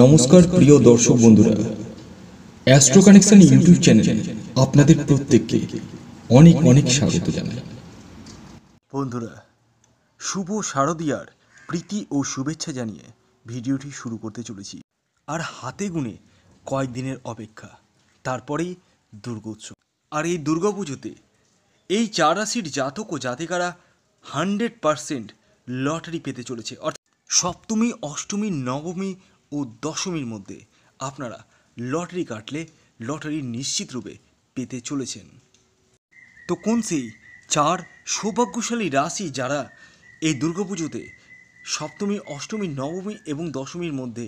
নমস্কার প্রিয় দর্শক বন্ধুরা অ্যাস্ট্রো কানেকশন ইউটিউব চ্যানেলে আপনাদের প্রত্যেককে অনেক অনেক স্বাগত জানাই বন্ধুরা শুভ শারদীয়ার প্রীতি ও শুভেচ্ছা জানিয়ে ভিডিওটি শুরু করতে চলেছি আর হাতে গুনে কয়েকদিনের অপেক্ষা তারপরেই দুর্গোৎসব আর এই দুর্গাপুজোতে এই চার রাশির জাতক ও জাতিকারা হান্ড্রেড পারসেন্ট লটারি পেতে চলেছে অর্থাৎ সপ্তমী অষ্টমী নবমী ও দশমীর মধ্যে আপনারা লটারি কাটলে লটারি নিশ্চিত রূপে পেতে চলেছেন তো কোন সেই চার সৌভাগ্যশালী রাশি যারা এই দুর্গাপুজোতে সপ্তমী অষ্টমী নবমী এবং দশমীর মধ্যে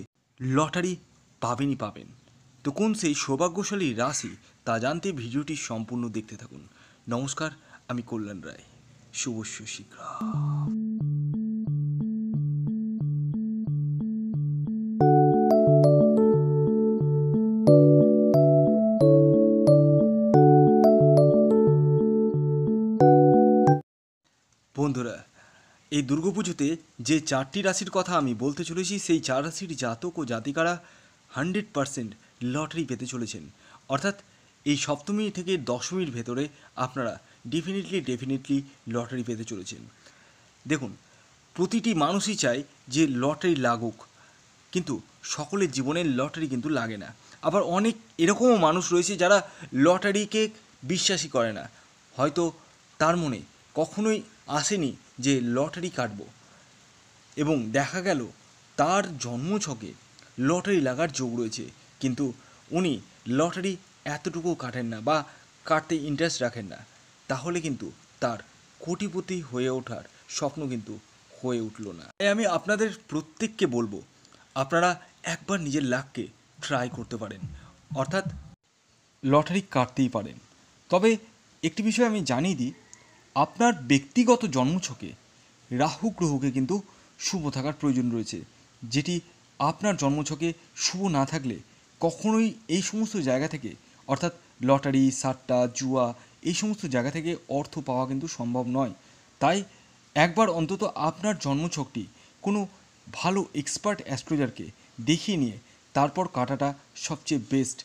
লটারি পাবেনই পাবেন তো কোন সেই সৌভাগ্যশালী রাশি তা জানতে ভিডিওটি সম্পূর্ণ দেখতে থাকুন নমস্কার আমি কল্যাণ রায় শুভ শীঘ্র এই দুর্গাপুজোতে যে চারটি রাশির কথা আমি বলতে চলেছি সেই চার রাশির জাতক ও জাতিকারা হান্ড্রেড পারসেন্ট লটারি পেতে চলেছেন অর্থাৎ এই সপ্তমী থেকে দশমীর ভেতরে আপনারা ডেফিনেটলি ডেফিনেটলি লটারি পেতে চলেছেন দেখুন প্রতিটি মানুষই চায় যে লটারি লাগুক কিন্তু সকলের জীবনে লটারি কিন্তু লাগে না আবার অনেক এরকমও মানুষ রয়েছে যারা লটারিকে বিশ্বাসী করে না হয়তো তার মনে কখনোই আসেনি যে লটারি কাটব এবং দেখা গেল তার জন্মছকে লটারি লাগার যোগ রয়েছে কিন্তু উনি লটারি এতটুকু কাটেন না বা কাটতে ইন্টারেস্ট রাখেন না তাহলে কিন্তু তার কোটিপতি হয়ে ওঠার স্বপ্ন কিন্তু হয়ে উঠল না তাই আমি আপনাদের প্রত্যেককে বলবো আপনারা একবার নিজের লাককে ট্রাই করতে পারেন অর্থাৎ লটারি কাটতেই পারেন তবে একটি বিষয় আমি জানিয়ে দিই আপনার ব্যক্তিগত জন্মছকে রাহু গ্রহকে কিন্তু শুভ থাকার প্রয়োজন রয়েছে যেটি আপনার জন্মছকে শুভ না থাকলে কখনোই এই সমস্ত জায়গা থেকে অর্থাৎ লটারি সাট্টা জুয়া এই সমস্ত জায়গা থেকে অর্থ পাওয়া কিন্তু সম্ভব নয় তাই একবার অন্তত আপনার জন্মছকটি কোনো ভালো এক্সপার্ট অ্যাস্ট্রোলজারকে দেখিয়ে নিয়ে তারপর কাটাটা সবচেয়ে বেস্ট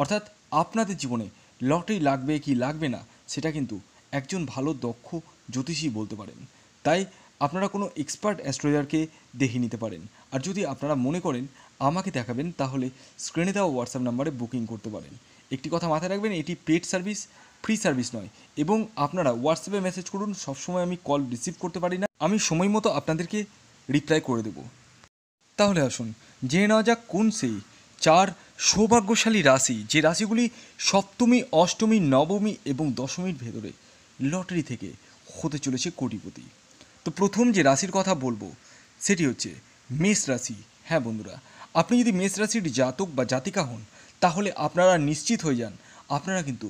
অর্থাৎ আপনাদের জীবনে লটারি লাগবে কি লাগবে না সেটা কিন্তু একজন ভালো দক্ষ জ্যোতিষী বলতে পারেন তাই আপনারা কোনো এক্সপার্ট অ্যাস্ট্রোলজারকে দেখে নিতে পারেন আর যদি আপনারা মনে করেন আমাকে দেখাবেন তাহলে স্ক্রিনে দেওয়া হোয়াটসঅ্যাপ নাম্বারে বুকিং করতে পারেন একটি কথা মাথায় রাখবেন এটি পেড সার্ভিস ফ্রি সার্ভিস নয় এবং আপনারা হোয়াটসঅ্যাপে মেসেজ করুন সবসময় আমি কল রিসিভ করতে পারি না আমি সময় মতো আপনাদেরকে রিপ্লাই করে দেব তাহলে আসুন জেনে নেওয়া যাক কোন সেই চার সৌভাগ্যশালী রাশি যে রাশিগুলি সপ্তমী অষ্টমী নবমী এবং দশমীর ভেতরে লটারি থেকে হতে চলেছে কোটিপতি তো প্রথম যে রাশির কথা বলবো সেটি হচ্ছে মেষ রাশি হ্যাঁ বন্ধুরা আপনি যদি মেষ রাশির জাতক বা জাতিকা হন তাহলে আপনারা নিশ্চিত হয়ে যান আপনারা কিন্তু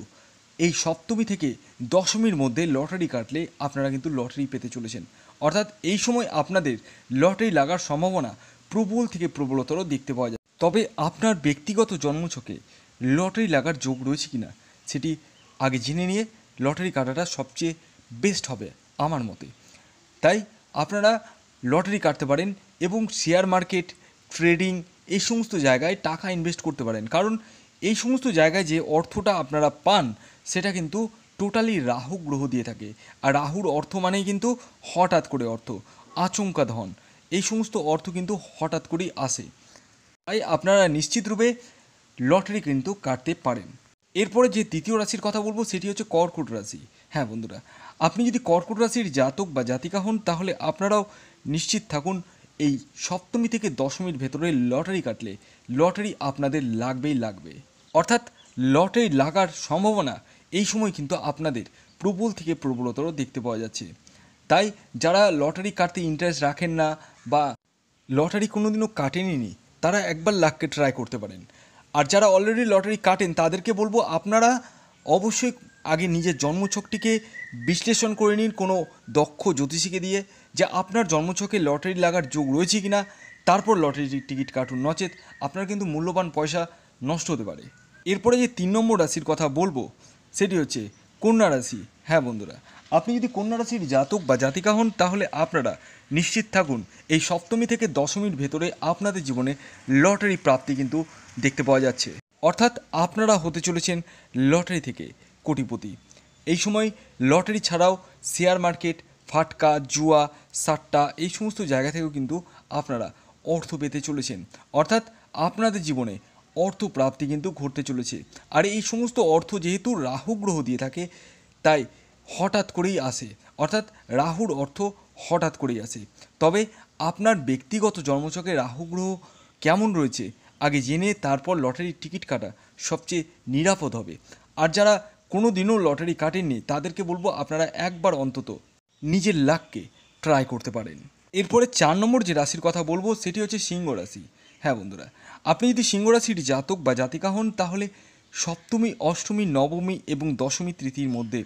এই সপ্তমী থেকে দশমীর মধ্যে লটারি কাটলে আপনারা কিন্তু লটারি পেতে চলেছেন অর্থাৎ এই সময় আপনাদের লটারি লাগার সম্ভাবনা প্রবল থেকে প্রবলতর দেখতে পাওয়া যায় তবে আপনার ব্যক্তিগত জন্মছকে লটারি লাগার যোগ রয়েছে কিনা সেটি আগে জেনে নিয়ে লটারি কাটাটা সবচেয়ে বেস্ট হবে আমার মতে তাই আপনারা লটারি কাটতে পারেন এবং শেয়ার মার্কেট ট্রেডিং এই সমস্ত জায়গায় টাকা ইনভেস্ট করতে পারেন কারণ এই সমস্ত জায়গায় যে অর্থটা আপনারা পান সেটা কিন্তু টোটালি রাহু গ্রহ দিয়ে থাকে আর রাহুর অর্থ মানেই কিন্তু হঠাৎ করে অর্থ আচমকা ধন এই সমস্ত অর্থ কিন্তু হঠাৎ করেই আসে তাই আপনারা নিশ্চিতরূপে লটারি কিন্তু কাটতে পারেন এরপরে যে দ্বিতীয় রাশির কথা বলবো সেটি হচ্ছে কর্কট রাশি হ্যাঁ বন্ধুরা আপনি যদি কর্কট রাশির জাতক বা জাতিকা হন তাহলে আপনারাও নিশ্চিত থাকুন এই সপ্তমী থেকে দশমীর ভেতরে লটারি কাটলে লটারি আপনাদের লাগবেই লাগবে অর্থাৎ লটারি লাগার সম্ভাবনা এই সময় কিন্তু আপনাদের প্রবল থেকে প্রবলতর দেখতে পাওয়া যাচ্ছে তাই যারা লটারি কাটতে ইন্টারেস্ট রাখেন না বা লটারি কোনোদিনও কাটেনি তারা একবার লাককে ট্রাই করতে পারেন আর যারা অলরেডি লটারি কাটেন তাদেরকে বলবো আপনারা অবশ্যই আগে নিজের জন্মছকটিকে বিশ্লেষণ করে নিন কোনো দক্ষ জ্যোতিষীকে দিয়ে যে আপনার জন্মছকে লটারি লাগার যোগ রয়েছে কি না তারপর লটারির টিকিট কাটুন নচেত আপনার কিন্তু মূল্যবান পয়সা নষ্ট হতে পারে এরপরে যে তিন নম্বর রাশির কথা বলবো সেটি হচ্ছে কন্যা রাশি হ্যাঁ বন্ধুরা আপনি যদি কন্যা রাশির জাতক বা জাতিকা হন তাহলে আপনারা নিশ্চিত থাকুন এই সপ্তমী থেকে দশমীর ভেতরে আপনাদের জীবনে লটারি প্রাপ্তি কিন্তু দেখতে পাওয়া যাচ্ছে অর্থাৎ আপনারা হতে চলেছেন লটারি থেকে কোটিপতি এই সময় লটারি ছাড়াও শেয়ার মার্কেট ফাটকা জুয়া সাট্টা এই সমস্ত জায়গা থেকেও কিন্তু আপনারা অর্থ পেতে চলেছেন অর্থাৎ আপনাদের জীবনে অর্থ প্রাপ্তি কিন্তু ঘটতে চলেছে আর এই সমস্ত অর্থ যেহেতু রাহু গ্রহ দিয়ে থাকে তাই হঠাৎ করেই আসে অর্থাৎ রাহুর অর্থ হঠাৎ করেই আসে তবে আপনার ব্যক্তিগত জন্মচকে রাহু গ্রহ কেমন রয়েছে আগে জেনে তারপর লটারির টিকিট কাটা সবচেয়ে নিরাপদ হবে আর যারা কোনো দিনও লটারি কাটেননি তাদেরকে বলবো আপনারা একবার অন্তত নিজের লাককে ট্রাই করতে পারেন এরপরে চার নম্বর যে রাশির কথা বলবো সেটি হচ্ছে সিংহ রাশি হ্যাঁ বন্ধুরা আপনি যদি সিংহ রাশির জাতক বা জাতিকা হন তাহলে সপ্তমী অষ্টমী নবমী এবং দশমী তৃতীর মধ্যে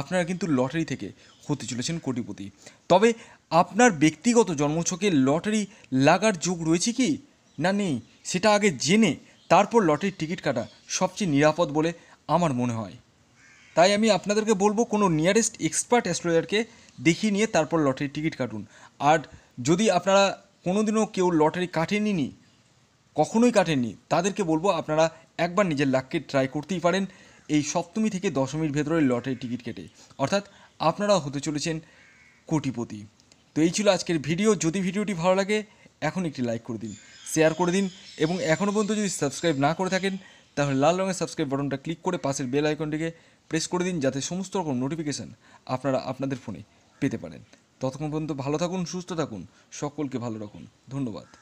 আপনারা কিন্তু লটারি থেকে হতে চলেছেন কোটিপতি তবে আপনার ব্যক্তিগত জন্মছকে লটারি লাগার যোগ রয়েছে কি না নেই সেটা আগে জেনে তারপর লটারির টিকিট কাটা সবচেয়ে নিরাপদ বলে আমার মনে হয় তাই আমি আপনাদেরকে বলবো কোনো নিয়ারেস্ট এক্সপার্ট অ্যাস্ট্রোলজারকে দেখিয়ে নিয়ে তারপর লটারির টিকিট কাটুন আর যদি আপনারা কোনোদিনও কেউ লটারি কাটেনি কখনোই কাটেননি তাদেরকে বলবো আপনারা একবার নিজের লাককে ট্রাই করতেই পারেন এই সপ্তমী থেকে দশমীর ভেতরে লটারি টিকিট কেটে অর্থাৎ আপনারা হতে চলেছেন কোটিপতি তো এই ছিল আজকের ভিডিও যদি ভিডিওটি ভালো লাগে এখন একটি লাইক করে দিন শেয়ার করে দিন এবং এখনও পর্যন্ত যদি সাবস্ক্রাইব না করে থাকেন তাহলে লাল রঙের সাবস্ক্রাইব বাটনটা ক্লিক করে পাশের বেল আইকনটিকে প্রেস করে দিন যাতে সমস্ত রকম নোটিফিকেশান আপনারা আপনাদের ফোনে পেতে পারেন ততক্ষণ পর্যন্ত ভালো থাকুন সুস্থ থাকুন সকলকে ভালো রাখুন ধন্যবাদ